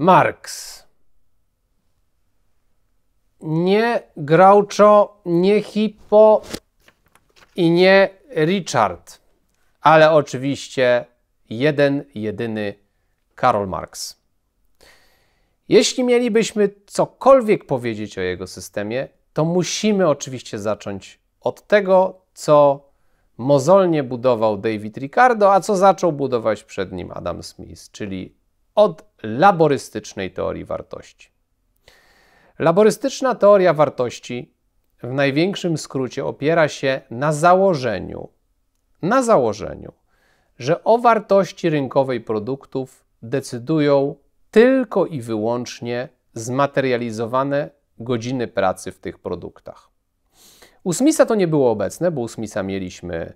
Marx. Nie Groucho, nie Hippo i nie Richard, ale oczywiście jeden, jedyny Karol Marx. Jeśli mielibyśmy cokolwiek powiedzieć o jego systemie, to musimy oczywiście zacząć od tego, co mozolnie budował David Ricardo, a co zaczął budować przed nim Adam Smith, czyli od laborystycznej teorii wartości. Laborystyczna teoria wartości w największym skrócie opiera się na założeniu, na założeniu, że o wartości rynkowej produktów decydują tylko i wyłącznie zmaterializowane godziny pracy w tych produktach. U Smitha to nie było obecne, bo u Smitha mieliśmy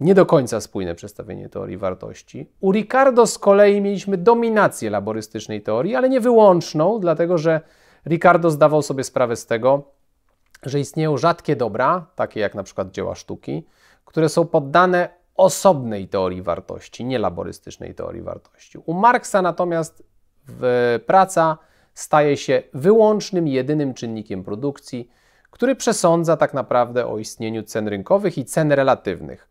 nie do końca spójne przedstawienie teorii wartości. U Ricardo z kolei mieliśmy dominację laborystycznej teorii, ale nie wyłączną, dlatego że Ricardo zdawał sobie sprawę z tego, że istnieją rzadkie dobra, takie jak na przykład dzieła sztuki, które są poddane osobnej teorii wartości, nie laborystycznej teorii wartości. U Marksa natomiast praca staje się wyłącznym, jedynym czynnikiem produkcji, który przesądza tak naprawdę o istnieniu cen rynkowych i cen relatywnych.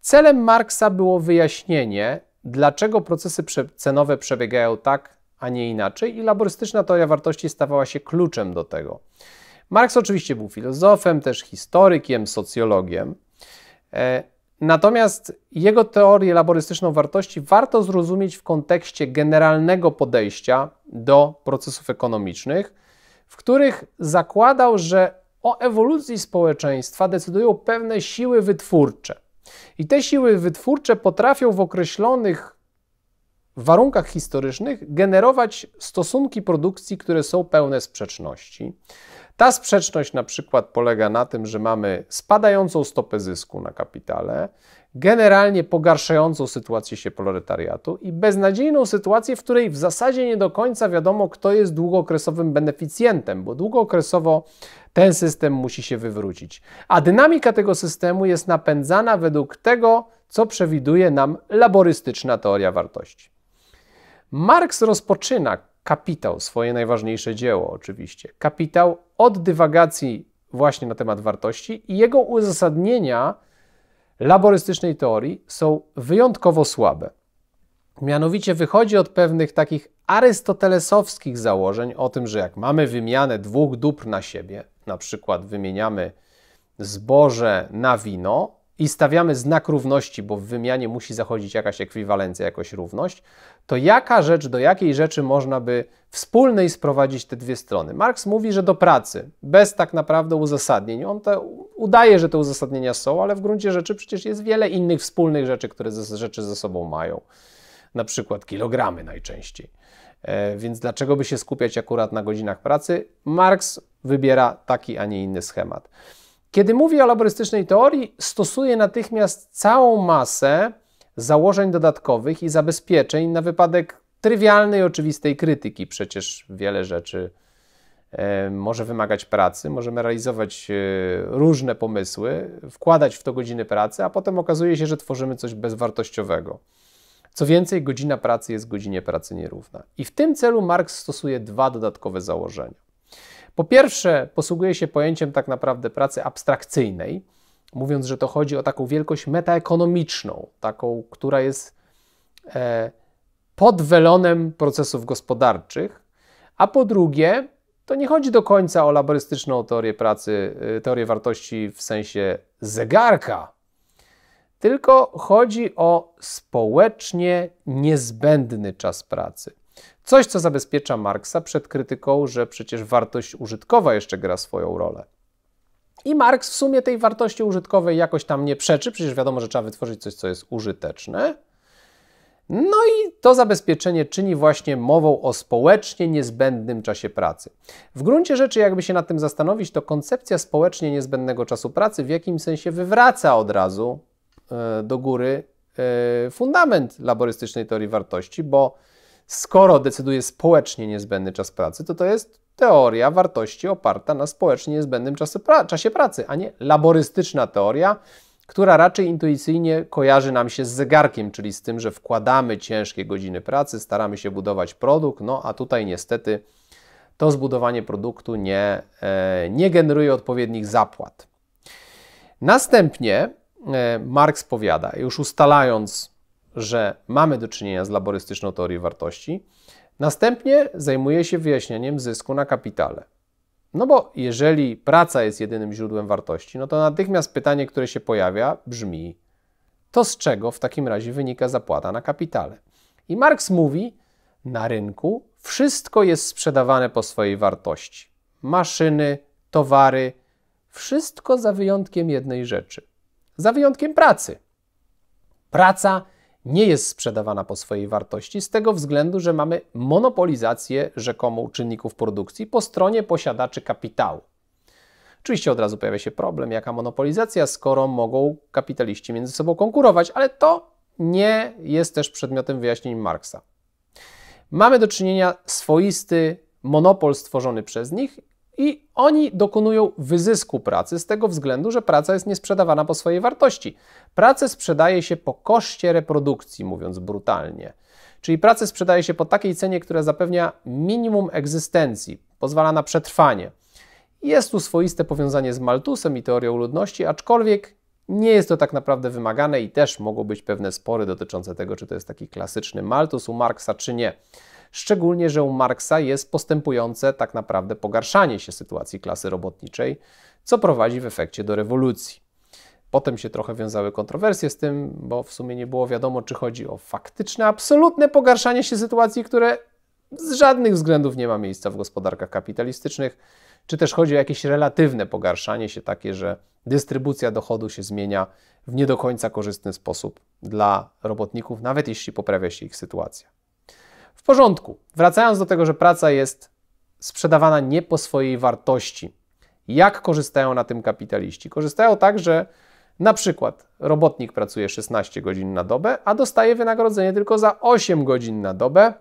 Celem Marksa było wyjaśnienie, dlaczego procesy cenowe przebiegają tak, a nie inaczej, i laborystyczna teoria wartości stawała się kluczem do tego. Marks oczywiście był filozofem, też historykiem, socjologiem. E, natomiast jego teorię laborystyczną wartości warto zrozumieć w kontekście generalnego podejścia do procesów ekonomicznych, w których zakładał, że o ewolucji społeczeństwa decydują pewne siły wytwórcze. I te siły wytwórcze potrafią w określonych warunkach historycznych generować stosunki produkcji, które są pełne sprzeczności. Ta sprzeczność na przykład polega na tym, że mamy spadającą stopę zysku na kapitale, generalnie pogarszającą sytuację się proletariatu i beznadziejną sytuację, w której w zasadzie nie do końca wiadomo, kto jest długookresowym beneficjentem, bo długookresowo ten system musi się wywrócić. A dynamika tego systemu jest napędzana według tego, co przewiduje nam laborystyczna teoria wartości. Marx rozpoczyna kapitał, swoje najważniejsze dzieło oczywiście, kapitał od dywagacji właśnie na temat wartości i jego uzasadnienia laborystycznej teorii są wyjątkowo słabe. Mianowicie wychodzi od pewnych takich arystotelesowskich założeń o tym, że jak mamy wymianę dwóch dóbr na siebie, na przykład wymieniamy zboże na wino, i stawiamy znak równości, bo w wymianie musi zachodzić jakaś ekwiwalencja, jakoś równość, to jaka rzecz do jakiej rzeczy można by wspólnej sprowadzić te dwie strony? Marx mówi, że do pracy, bez tak naprawdę uzasadnień. On to udaje, że te uzasadnienia są, ale w gruncie rzeczy przecież jest wiele innych wspólnych rzeczy, które ze, rzeczy ze sobą mają. Na przykład kilogramy najczęściej. E, więc dlaczego by się skupiać akurat na godzinach pracy? Marx wybiera taki, a nie inny schemat. Kiedy mówię o laborystycznej teorii, stosuję natychmiast całą masę założeń dodatkowych i zabezpieczeń na wypadek trywialnej, oczywistej krytyki. Przecież wiele rzeczy e, może wymagać pracy, możemy realizować e, różne pomysły, wkładać w to godziny pracy, a potem okazuje się, że tworzymy coś bezwartościowego. Co więcej, godzina pracy jest godzinie pracy nierówna. I w tym celu Marx stosuje dwa dodatkowe założenia. Po pierwsze, posługuje się pojęciem tak naprawdę pracy abstrakcyjnej, mówiąc, że to chodzi o taką wielkość metaekonomiczną, taką, która jest e, pod welonem procesów gospodarczych, a po drugie, to nie chodzi do końca o laborystyczną teorię pracy, e, teorię wartości w sensie zegarka, tylko chodzi o społecznie niezbędny czas pracy. Coś, co zabezpiecza Marksa przed krytyką, że przecież wartość użytkowa jeszcze gra swoją rolę. I Marks w sumie tej wartości użytkowej jakoś tam nie przeczy, przecież wiadomo, że trzeba wytworzyć coś, co jest użyteczne. No i to zabezpieczenie czyni właśnie mową o społecznie niezbędnym czasie pracy. W gruncie rzeczy, jakby się nad tym zastanowić, to koncepcja społecznie niezbędnego czasu pracy w jakimś sensie wywraca od razu e, do góry e, fundament laborystycznej teorii wartości, bo skoro decyduje społecznie niezbędny czas pracy, to to jest teoria wartości oparta na społecznie niezbędnym pra czasie pracy, a nie laborystyczna teoria, która raczej intuicyjnie kojarzy nam się z zegarkiem, czyli z tym, że wkładamy ciężkie godziny pracy, staramy się budować produkt, no a tutaj niestety to zbudowanie produktu nie, e, nie generuje odpowiednich zapłat. Następnie e, Marx powiada, już ustalając że mamy do czynienia z laborystyczną teorią wartości, następnie zajmuje się wyjaśnianiem zysku na kapitale. No bo jeżeli praca jest jedynym źródłem wartości, no to natychmiast pytanie, które się pojawia, brzmi: to z czego w takim razie wynika zapłata na kapitale? I Marx mówi: na rynku wszystko jest sprzedawane po swojej wartości. Maszyny, towary, wszystko za wyjątkiem jednej rzeczy. Za wyjątkiem pracy. Praca nie jest sprzedawana po swojej wartości z tego względu, że mamy monopolizację rzekomu czynników produkcji po stronie posiadaczy kapitału. Oczywiście od razu pojawia się problem, jaka monopolizacja, skoro mogą kapitaliści między sobą konkurować, ale to nie jest też przedmiotem wyjaśnień Marksa. Mamy do czynienia swoisty monopol stworzony przez nich i oni dokonują wyzysku pracy z tego względu, że praca jest niesprzedawana po swojej wartości. Pracę sprzedaje się po koszcie reprodukcji, mówiąc brutalnie. Czyli pracę sprzedaje się po takiej cenie, która zapewnia minimum egzystencji, pozwala na przetrwanie. Jest tu swoiste powiązanie z Maltusem i teorią ludności, aczkolwiek nie jest to tak naprawdę wymagane i też mogą być pewne spory dotyczące tego, czy to jest taki klasyczny Maltus u Marksa, czy nie. Szczególnie, że u Marksa jest postępujące tak naprawdę pogarszanie się sytuacji klasy robotniczej, co prowadzi w efekcie do rewolucji. Potem się trochę wiązały kontrowersje z tym, bo w sumie nie było wiadomo, czy chodzi o faktyczne, absolutne pogarszanie się sytuacji, które z żadnych względów nie ma miejsca w gospodarkach kapitalistycznych, czy też chodzi o jakieś relatywne pogarszanie się, takie, że dystrybucja dochodu się zmienia w nie do końca korzystny sposób dla robotników, nawet jeśli poprawia się ich sytuacja porządku. Wracając do tego, że praca jest sprzedawana nie po swojej wartości. Jak korzystają na tym kapitaliści? Korzystają tak, że na przykład robotnik pracuje 16 godzin na dobę, a dostaje wynagrodzenie tylko za 8 godzin na dobę,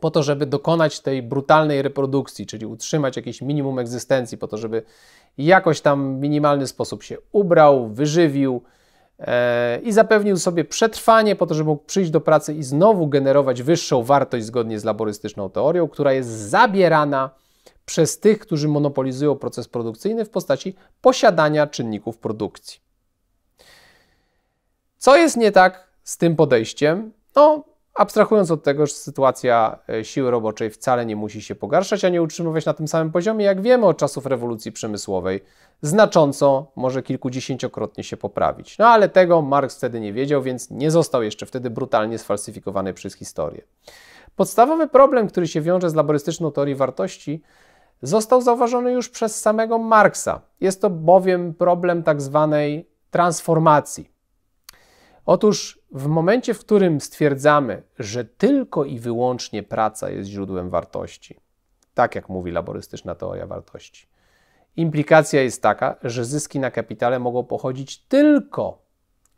po to, żeby dokonać tej brutalnej reprodukcji, czyli utrzymać jakieś minimum egzystencji, po to, żeby jakoś tam w minimalny sposób się ubrał, wyżywił, i zapewnił sobie przetrwanie po to, żeby mógł przyjść do pracy i znowu generować wyższą wartość zgodnie z laborystyczną teorią, która jest zabierana przez tych, którzy monopolizują proces produkcyjny w postaci posiadania czynników produkcji. Co jest nie tak z tym podejściem? No, Abstrahując od tego, że sytuacja e, siły roboczej wcale nie musi się pogarszać, a nie utrzymywać na tym samym poziomie, jak wiemy od czasów rewolucji przemysłowej, znacząco, może kilkudziesięciokrotnie się poprawić. No ale tego Marx wtedy nie wiedział, więc nie został jeszcze wtedy brutalnie sfalsyfikowany przez historię. Podstawowy problem, który się wiąże z laborystyczną teorią wartości, został zauważony już przez samego Marksa. Jest to bowiem problem tak zwanej transformacji. Otóż w momencie, w którym stwierdzamy, że tylko i wyłącznie praca jest źródłem wartości, tak jak mówi laborystyczna teoria wartości, implikacja jest taka, że zyski na kapitale mogą pochodzić tylko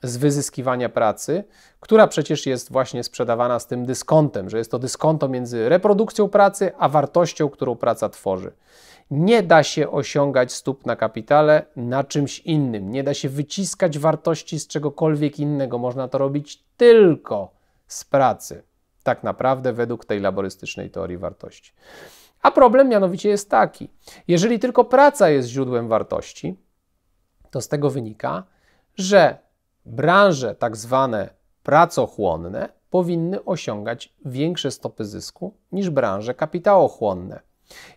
z wyzyskiwania pracy, która przecież jest właśnie sprzedawana z tym dyskontem, że jest to dyskonto między reprodukcją pracy a wartością, którą praca tworzy. Nie da się osiągać stóp na kapitale na czymś innym. Nie da się wyciskać wartości z czegokolwiek innego. Można to robić tylko z pracy. Tak naprawdę, według tej laborystycznej teorii wartości. A problem mianowicie jest taki: jeżeli tylko praca jest źródłem wartości, to z tego wynika, że branże tak zwane pracochłonne powinny osiągać większe stopy zysku niż branże kapitałochłonne.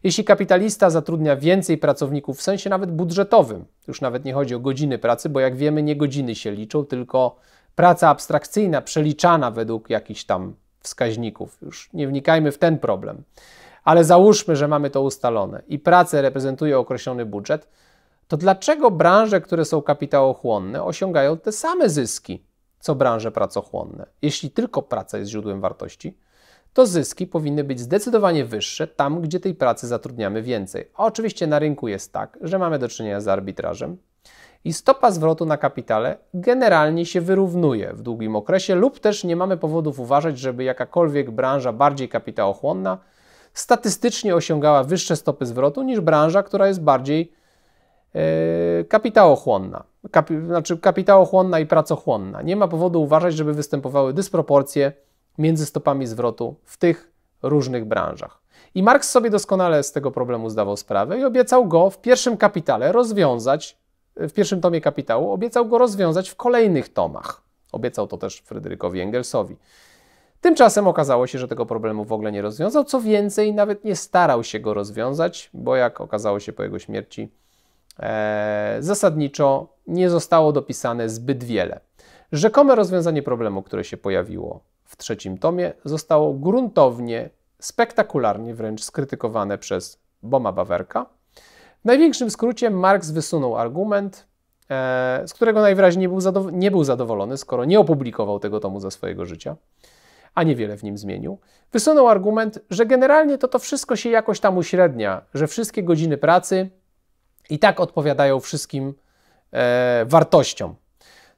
Jeśli kapitalista zatrudnia więcej pracowników w sensie nawet budżetowym, już nawet nie chodzi o godziny pracy, bo jak wiemy, nie godziny się liczą, tylko praca abstrakcyjna przeliczana według jakichś tam wskaźników. Już nie wnikajmy w ten problem. Ale załóżmy, że mamy to ustalone i pracę reprezentuje określony budżet, to dlaczego branże, które są kapitałochłonne, osiągają te same zyski co branże pracochłonne, jeśli tylko praca jest źródłem wartości? to zyski powinny być zdecydowanie wyższe tam, gdzie tej pracy zatrudniamy więcej. A oczywiście na rynku jest tak, że mamy do czynienia z arbitrażem i stopa zwrotu na kapitale generalnie się wyrównuje w długim okresie, lub też nie mamy powodów uważać, żeby jakakolwiek branża bardziej kapitałochłonna statystycznie osiągała wyższe stopy zwrotu niż branża, która jest bardziej yy, e, kapitałochłonna. Kapi znaczy kapitałochłonna i pracochłonna. Nie ma powodu uważać, żeby występowały dysproporcje między stopami zwrotu w tych różnych branżach. I Marx sobie doskonale z tego problemu zdawał sprawę i obiecał go w pierwszym kapitale rozwiązać, e, w pierwszym tomie kapitału, obiecał go rozwiązać w kolejnych tomach. Obiecał to też Fryderykowi Engelsowi. Tymczasem okazało się, że tego problemu w ogóle nie rozwiązał. Co więcej, nawet nie starał się go rozwiązać, bo jak okazało się po jego śmierci, e, zasadniczo nie zostało dopisane zbyt wiele. Rzekome rozwiązanie problemu, które się pojawiło, w trzecim tomie zostało gruntownie, spektakularnie wręcz skrytykowane przez Boma Bawerka. W największym skrócie Marx wysunął argument, e, z którego najwyraźniej był nie był zadowolony, skoro nie opublikował tego tomu za swojego życia, a niewiele w nim zmienił. Wysunął argument, że generalnie to to wszystko się jakoś tam uśrednia, że wszystkie godziny pracy i tak odpowiadają wszystkim e, wartościom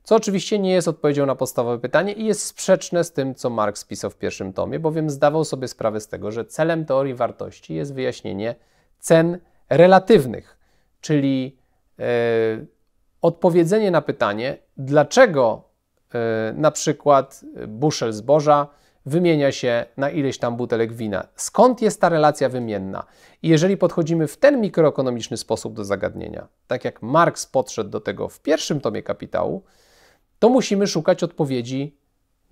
co oczywiście nie jest odpowiedzią na podstawowe pytanie i jest sprzeczne z tym, co Marx pisał w pierwszym tomie, bowiem zdawał sobie sprawę z tego, że celem teorii wartości jest wyjaśnienie cen relatywnych, czyli e, odpowiedzenie na pytanie, dlaczego e, na przykład buszel zboża wymienia się na ileś tam butelek wina. Skąd jest ta relacja wymienna? I jeżeli podchodzimy w ten mikroekonomiczny sposób do zagadnienia, tak jak Marx podszedł do tego w pierwszym tomie kapitału, to musimy szukać odpowiedzi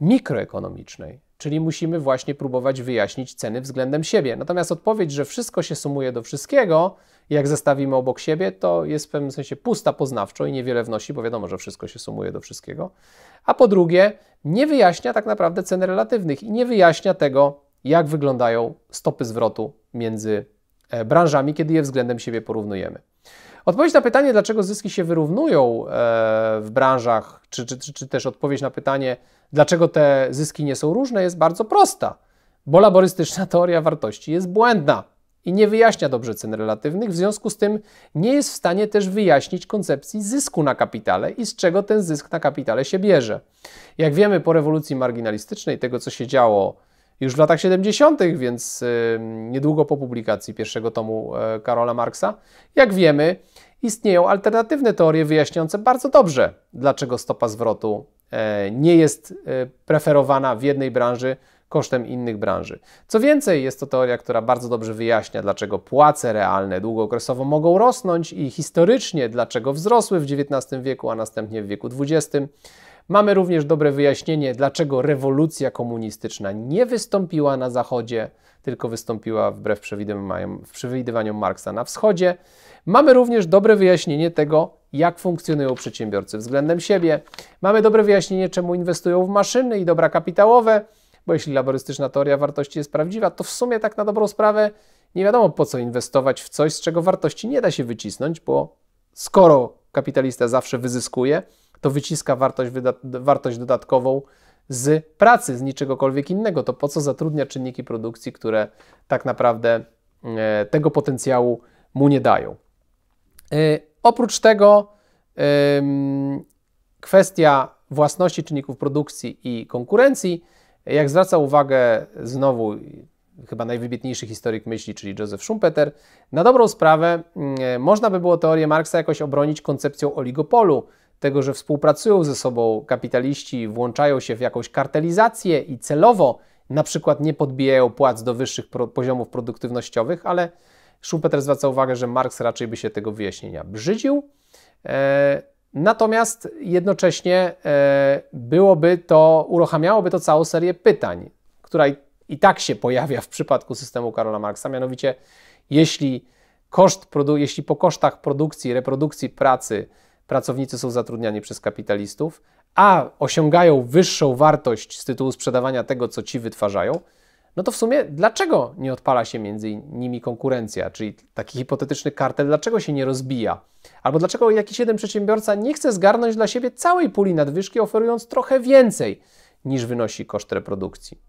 mikroekonomicznej, czyli musimy właśnie próbować wyjaśnić ceny względem siebie. Natomiast odpowiedź, że wszystko się sumuje do wszystkiego, jak zestawimy obok siebie, to jest w pewnym sensie pusta poznawczo i niewiele wnosi, bo wiadomo, że wszystko się sumuje do wszystkiego. A po drugie, nie wyjaśnia tak naprawdę cen relatywnych i nie wyjaśnia tego, jak wyglądają stopy zwrotu między e, branżami, kiedy je względem siebie porównujemy. Odpowiedź na pytanie, dlaczego zyski się wyrównują e, w branżach, czy, czy, czy, też odpowiedź na pytanie, dlaczego te zyski nie są różne, jest bardzo prosta, bo laborystyczna teoria wartości jest błędna i nie wyjaśnia dobrze cen relatywnych, w związku z tym nie jest w stanie też wyjaśnić koncepcji zysku na kapitale i z czego ten zysk na kapitale się bierze. Jak wiemy, po rewolucji marginalistycznej, tego co się działo już w latach 70., więc y, niedługo po publikacji pierwszego tomu e, Karola Marksa. Jak wiemy, istnieją alternatywne teorie wyjaśniające bardzo dobrze, dlaczego stopa zwrotu e, nie jest e, preferowana w jednej branży kosztem innych branży. Co więcej, jest to teoria, która bardzo dobrze wyjaśnia, dlaczego płace realne długookresowo mogą rosnąć i historycznie dlaczego wzrosły w XIX wieku, a następnie w wieku XX. Mamy również dobre wyjaśnienie, dlaczego rewolucja komunistyczna nie wystąpiła na Zachodzie, tylko wystąpiła wbrew przewidywaniom, przewidywaniom Marksa na Wschodzie. Mamy również dobre wyjaśnienie tego, jak funkcjonują przedsiębiorcy względem siebie. Mamy dobre wyjaśnienie, czemu inwestują w maszyny i dobra kapitałowe, bo jeśli laborystyczna teoria wartości jest prawdziwa, to w sumie tak na dobrą sprawę nie wiadomo po co inwestować w coś, z czego wartości nie da się wycisnąć, bo skoro kapitalista zawsze wyzyskuje, to wyciska wartość, wartość dodatkową z pracy, z niczegokolwiek innego. To po co zatrudnia czynniki produkcji, które tak naprawdę e, tego potencjału mu nie dają. E, oprócz tego kwestia własności czynników produkcji i konkurencji, jak zwraca uwagę znowu chyba najwybitniejszy historyk myśli, czyli Joseph Schumpeter, na dobrą sprawę e, można by było teorię Marksa jakoś obronić koncepcją oligopolu, tego, że współpracują ze sobą kapitaliści, włączają się w jakąś kartelizację i celowo na przykład nie podbijają płac do wyższych pro poziomów produktywnościowych, ale Schumpeter zwraca uwagę, że Marx raczej by się tego wyjaśnienia brzydził. E, natomiast jednocześnie e, byłoby to, uruchamiałoby to całą serię pytań, która i, i tak się pojawia w przypadku systemu Karola Marksa, mianowicie jeśli, koszt jeśli po kosztach produkcji, reprodukcji pracy pracownicy są zatrudniani przez kapitalistów, a osiągają wyższą wartość z tytułu sprzedawania tego, co ci wytwarzają, no to w sumie dlaczego nie odpala się między nimi konkurencja, czyli taki hipotetyczny kartel, dlaczego się nie rozbija? Albo dlaczego jakiś jeden przedsiębiorca nie chce zgarnąć dla siebie całej puli nadwyżki, oferując trochę więcej niż wynosi koszt reprodukcji?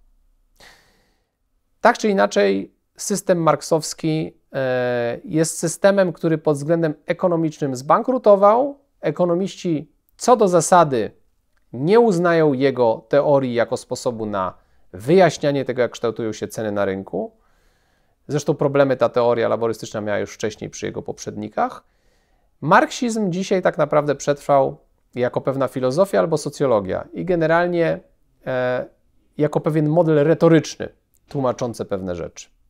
Tak czy inaczej, system marksowski e, jest systemem, który pod względem ekonomicznym zbankrutował, ekonomiści co do zasady nie uznają jego teorii jako sposobu na wyjaśnianie tego, jak kształtują się ceny na rynku. Zresztą problemy ta teoria laborystyczna miała już wcześniej przy jego poprzednikach. Marksizm dzisiaj tak naprawdę przetrwał jako pewna filozofia albo socjologia i generalnie e, jako pewien model retoryczny tłumaczący pewne rzeczy.